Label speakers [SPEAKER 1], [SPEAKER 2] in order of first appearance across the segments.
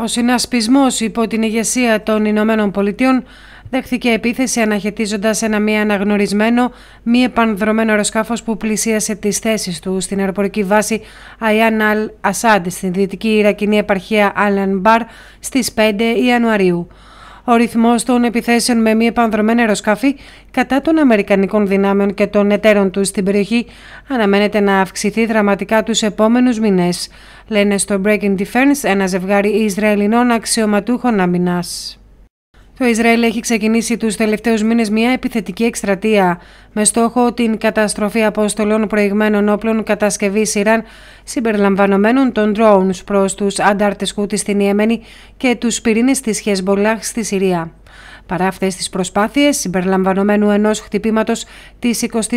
[SPEAKER 1] Ο συνασπισμός υπό την ηγεσία των Ηνωμένων Πολιτείων δέχθηκε επίθεση αναχαιτίζοντας ένα μη αναγνωρισμένο, μη επανδρομένο αεροσκάφος που πλησίασε τις θέσεις του στην αεροπορική βάση Αϊάν Αλ Ασάντ στην δυτική Ιρακινή επαρχία Αλ Μπαρ στι 5 Ιανουαρίου. Ο ρυθμός των επιθέσεων με μη επανδρομένα αεροσκάφη κατά των Αμερικανικών δυνάμεων και των εταίρων τους στην περιοχή αναμένεται να αυξηθεί δραματικά τους επόμενους μήνες, λένε στο Breaking Defense ένα ζευγάρι Ισραηλινών αξιωματούχων αμυνά. Το Ισραήλ έχει ξεκινήσει τους τελευταίους μήνες μια επιθετική εκστρατεία με στόχο την καταστροφή αποστολών προηγμένων όπλων κατασκευής Ιράν συμπεριλαμβανομένων των drones προς τους αντάρτες Χούτις στην Ιεμένη και τους πυρήνες της Χεσμολάχ στη Συρία. Παρά αυτές τις προσπάθειες συμπεριλαμβανομένου ενός χτυπήματος της 27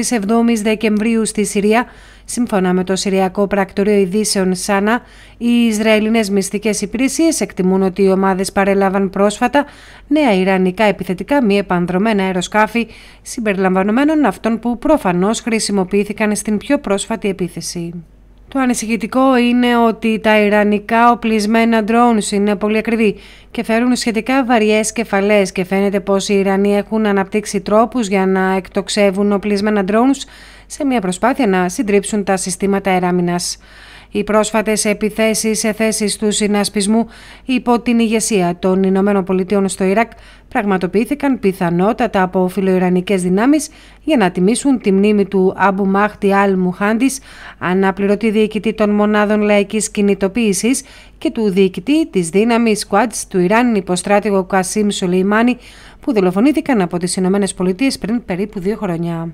[SPEAKER 1] η Δεκεμβρίου στη Συρία, σύμφωνα με το Συριακό Πρακτορείο Ειδήσεων ΣΑΝΑ, οι Ισραηλινές μυστικές υπηρεσίες εκτιμούν ότι οι ομάδες παρέλαβαν πρόσφατα νέα Ιρανικά επιθετικά μη επανδρομένα αεροσκάφη, συμπεριλαμβανομένων αυτών που προφανώς χρησιμοποιήθηκαν στην πιο πρόσφατη επίθεση. Το ανησυχητικό είναι ότι τα ιρανικά οπλισμένα drones είναι πολύ ακριβή και φέρουν σχετικά βαριές κεφαλές και φαίνεται πως οι Ιρανοί έχουν αναπτύξει τρόπους για να εκτοξεύουν οπλισμένα drones σε μια προσπάθεια να συντρίψουν τα συστήματα εράμινας. Οι πρόσφατες επιθέσεις σε θέσεις του συνασπισμού υπό την ηγεσία των Ηνωμένων Πολιτείων στο Ιράκ πραγματοποιήθηκαν πιθανότατα από φιλοϊρανικές δυνάμεις για να τιμήσουν τη μνήμη του Αμπου Μάχτι Αλ Μουχάντης, αναπληρωτή διοικητή των μονάδων λαϊκής κινητοποίησης και του διοικητή της δύναμης Squads του Ιράν, υποστράτηγο Κασίμ Σουλεϊμάνη που δολοφονήθηκαν από τις ΗΠΑ πριν περίπου δύο χρόνια.